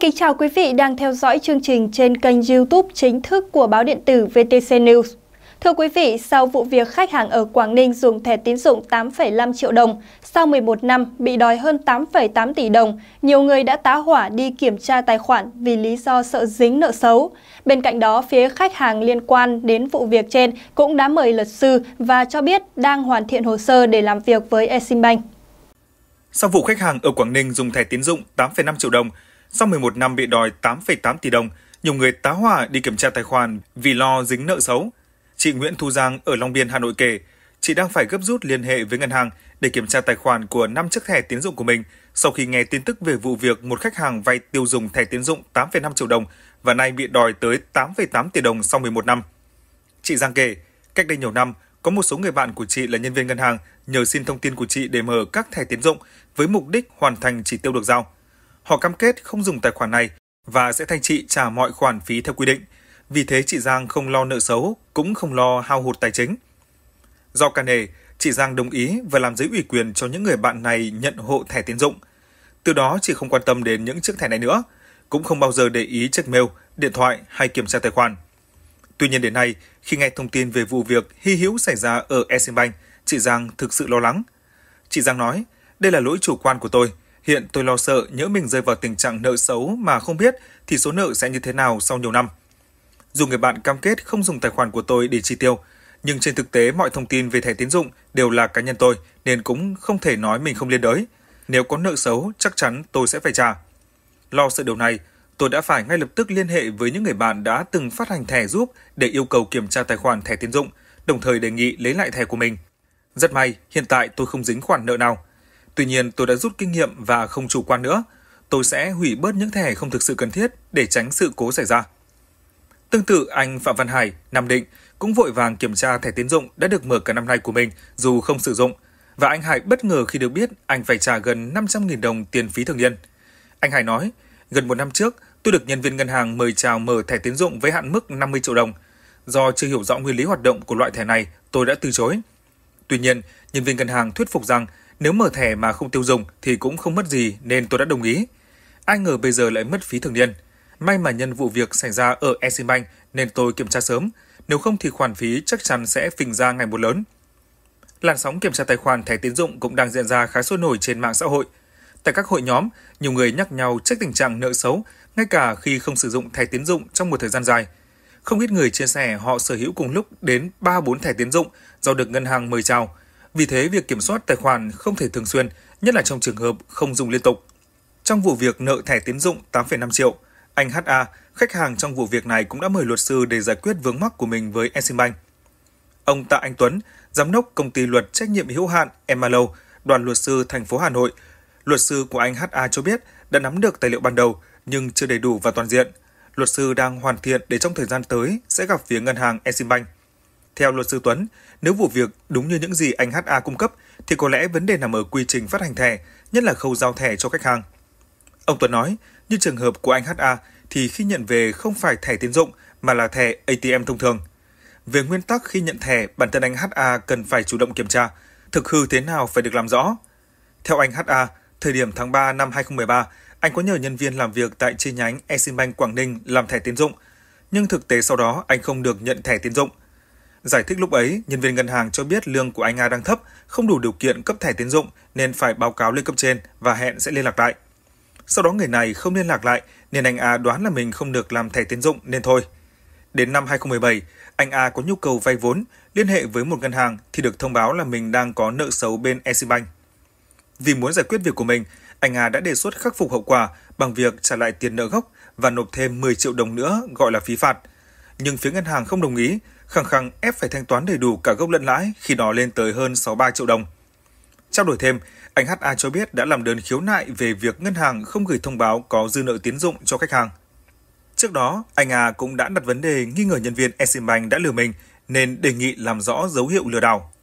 Xin kính chào quý vị đang theo dõi chương trình trên kênh YouTube chính thức của báo điện tử VTC News. Thưa quý vị, sau vụ việc khách hàng ở Quảng Ninh dùng thẻ tín dụng 8,5 triệu đồng, sau 11 năm bị đòi hơn 8,8 tỷ đồng, nhiều người đã tá hỏa đi kiểm tra tài khoản vì lý do sợ dính nợ xấu. Bên cạnh đó, phía khách hàng liên quan đến vụ việc trên cũng đã mời luật sư và cho biết đang hoàn thiện hồ sơ để làm việc với Eximbank. Sau vụ khách hàng ở Quảng Ninh dùng thẻ tín dụng 8,5 triệu đồng, sau 11 năm bị đòi 8,8 tỷ đồng, nhiều người tá hỏa đi kiểm tra tài khoản vì lo dính nợ xấu. Chị Nguyễn Thu Giang ở Long Biên, Hà Nội kể, chị đang phải gấp rút liên hệ với ngân hàng để kiểm tra tài khoản của 5 chiếc thẻ tiến dụng của mình sau khi nghe tin tức về vụ việc một khách hàng vay tiêu dùng thẻ tiến dụng 8,5 triệu đồng và nay bị đòi tới 8,8 tỷ đồng sau 11 năm. Chị Giang kể, cách đây nhiều năm, có một số người bạn của chị là nhân viên ngân hàng nhờ xin thông tin của chị để mở các thẻ tiến dụng với mục đích hoàn thành chỉ tiêu được giao. Họ cam kết không dùng tài khoản này và sẽ thay chị trả mọi khoản phí theo quy định. Vì thế chị Giang không lo nợ xấu, cũng không lo hao hụt tài chính. Do cả nề, chị Giang đồng ý và làm giấy ủy quyền cho những người bạn này nhận hộ thẻ tín dụng. Từ đó chị không quan tâm đến những chiếc thẻ này nữa, cũng không bao giờ để ý chiếc mail, điện thoại hay kiểm tra tài khoản. Tuy nhiên đến nay, khi nghe thông tin về vụ việc hy hữu xảy ra ở Eximbank, chị Giang thực sự lo lắng. Chị Giang nói, đây là lỗi chủ quan của tôi – Hiện tôi lo sợ nhỡ mình rơi vào tình trạng nợ xấu mà không biết thì số nợ sẽ như thế nào sau nhiều năm. Dù người bạn cam kết không dùng tài khoản của tôi để chi tiêu, nhưng trên thực tế mọi thông tin về thẻ tín dụng đều là cá nhân tôi nên cũng không thể nói mình không liên đới. Nếu có nợ xấu, chắc chắn tôi sẽ phải trả. Lo sợ điều này, tôi đã phải ngay lập tức liên hệ với những người bạn đã từng phát hành thẻ giúp để yêu cầu kiểm tra tài khoản thẻ tín dụng, đồng thời đề nghị lấy lại thẻ của mình. Rất may, hiện tại tôi không dính khoản nợ nào. Tuy nhiên, tôi đã rút kinh nghiệm và không chủ quan nữa. Tôi sẽ hủy bớt những thẻ không thực sự cần thiết để tránh sự cố xảy ra. Tương tự, anh Phạm Văn Hải, Nam Định, cũng vội vàng kiểm tra thẻ tiến dụng đã được mở cả năm nay của mình dù không sử dụng. Và anh Hải bất ngờ khi được biết anh phải trả gần 500.000 đồng tiền phí thường niên. Anh Hải nói, gần một năm trước, tôi được nhân viên ngân hàng mời chào mở thẻ tiến dụng với hạn mức 50 triệu đồng. Do chưa hiểu rõ nguyên lý hoạt động của loại thẻ này, tôi đã từ chối. Tuy nhiên, nhân viên ngân hàng thuyết phục rằng nếu mở thẻ mà không tiêu dùng thì cũng không mất gì nên tôi đã đồng ý. Ai ngờ bây giờ lại mất phí thường niên. May mà nhân vụ việc xảy ra ở Exim Bank nên tôi kiểm tra sớm, nếu không thì khoản phí chắc chắn sẽ phình ra ngày một lớn. Làn sóng kiểm tra tài khoản thẻ tín dụng cũng đang diễn ra khá sôi nổi trên mạng xã hội. Tại các hội nhóm, nhiều người nhắc nhau trách tình trạng nợ xấu, ngay cả khi không sử dụng thẻ tín dụng trong một thời gian dài. Không ít người chia sẻ họ sở hữu cùng lúc đến 3-4 thẻ tín dụng do được ngân hàng mời chào – vì thế, việc kiểm soát tài khoản không thể thường xuyên, nhất là trong trường hợp không dùng liên tục. Trong vụ việc nợ thẻ tiến dụng 8,5 triệu, anh HA, khách hàng trong vụ việc này cũng đã mời luật sư để giải quyết vướng mắc của mình với Eximbank Ông Tạ Anh Tuấn, giám đốc công ty luật trách nhiệm hữu hạn Emalo, đoàn luật sư thành phố Hà Nội, luật sư của anh HA cho biết đã nắm được tài liệu ban đầu nhưng chưa đầy đủ và toàn diện. Luật sư đang hoàn thiện để trong thời gian tới sẽ gặp phía ngân hàng Eximbank theo luật sư Tuấn, nếu vụ việc đúng như những gì anh HA cung cấp thì có lẽ vấn đề nằm ở quy trình phát hành thẻ, nhất là khâu giao thẻ cho khách hàng. Ông Tuấn nói, như trường hợp của anh HA thì khi nhận về không phải thẻ tín dụng mà là thẻ ATM thông thường. Về nguyên tắc khi nhận thẻ, bản thân anh HA cần phải chủ động kiểm tra, thực hư thế nào phải được làm rõ. Theo anh HA, thời điểm tháng 3 năm 2013, anh có nhờ nhân viên làm việc tại chi nhánh Eximbank Quảng Ninh làm thẻ tín dụng, nhưng thực tế sau đó anh không được nhận thẻ tín dụng – Giải thích lúc ấy, nhân viên ngân hàng cho biết lương của anh Nga đang thấp, không đủ điều kiện cấp thẻ tiến dụng nên phải báo cáo lên cấp trên và hẹn sẽ liên lạc lại. Sau đó người này không liên lạc lại nên anh A đoán là mình không được làm thẻ tiến dụng nên thôi. Đến năm 2017, anh A có nhu cầu vay vốn, liên hệ với một ngân hàng thì được thông báo là mình đang có nợ xấu bên Eximbank. Vì muốn giải quyết việc của mình, anh A đã đề xuất khắc phục hậu quả bằng việc trả lại tiền nợ gốc và nộp thêm 10 triệu đồng nữa gọi là phí phạt. Nhưng phía ngân hàng không đồng ý, khăng khăng ép phải thanh toán đầy đủ cả gốc lẫn lãi khi đó lên tới hơn 63 triệu đồng. Trao đổi thêm, anh HA cho biết đã làm đơn khiếu nại về việc ngân hàng không gửi thông báo có dư nợ tiến dụng cho khách hàng. Trước đó, anh A cũng đã đặt vấn đề nghi ngờ nhân viên Eximbank đã lừa mình nên đề nghị làm rõ dấu hiệu lừa đảo.